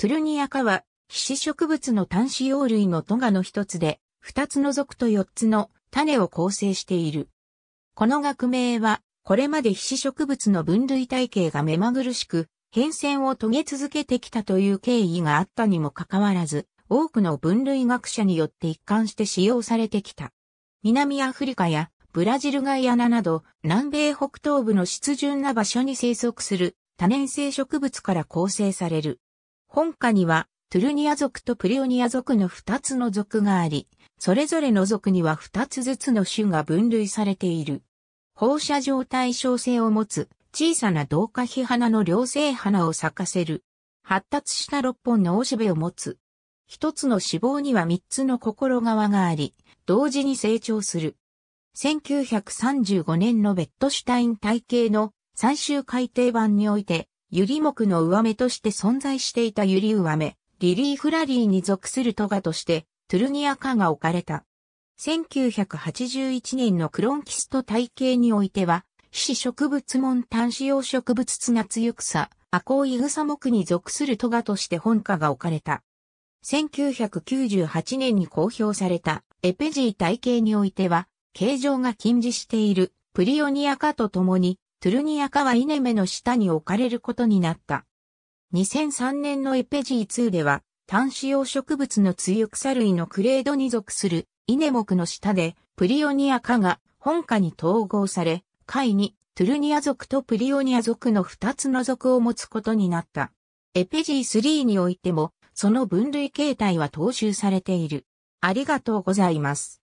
トゥルニアカは、皮脂植物の単子葉類のトガの一つで、二つ除くと四つの種を構成している。この学名は、これまで皮脂植物の分類体系が目まぐるしく、変遷を遂げ続けてきたという経緯があったにもかかわらず、多くの分類学者によって一貫して使用されてきた。南アフリカやブラジルガイアナなど南米北東部の湿潤な場所に生息する多年生植物から構成される。本家には、トゥルニア族とプリオニア族の二つの族があり、それぞれの族には二つずつの種が分類されている。放射状対称性を持つ、小さな同化皮花の両性花を咲かせる。発達した六本のおしべを持つ。一つの脂肪には三つの心側があり、同時に成長する。1935年のベットシュタイン体系の最終改定版において、ユリクの上目として存在していたユリ上目、リリー・フラリーに属するトガとして、トゥルニア科が置かれた。1981年のクロンキスト体系においては、死植物門単子葉植物ツナツユクサ、アコウイグサクに属するトガとして本科が置かれた。1998年に公表されたエペジー体系においては、形状が禁じしているプリオニア科と共にトゥルニアカはイネメの下に置かれることになった。2003年のエペジー2では、単子用植物の梅雨草類のクレードに属するイネクの下で、プリオニアカが本科に統合され、貝にトゥルニア族とプリオニア族の2つの族を持つことになった。エペジー3においても、その分類形態は踏襲されている。ありがとうございます。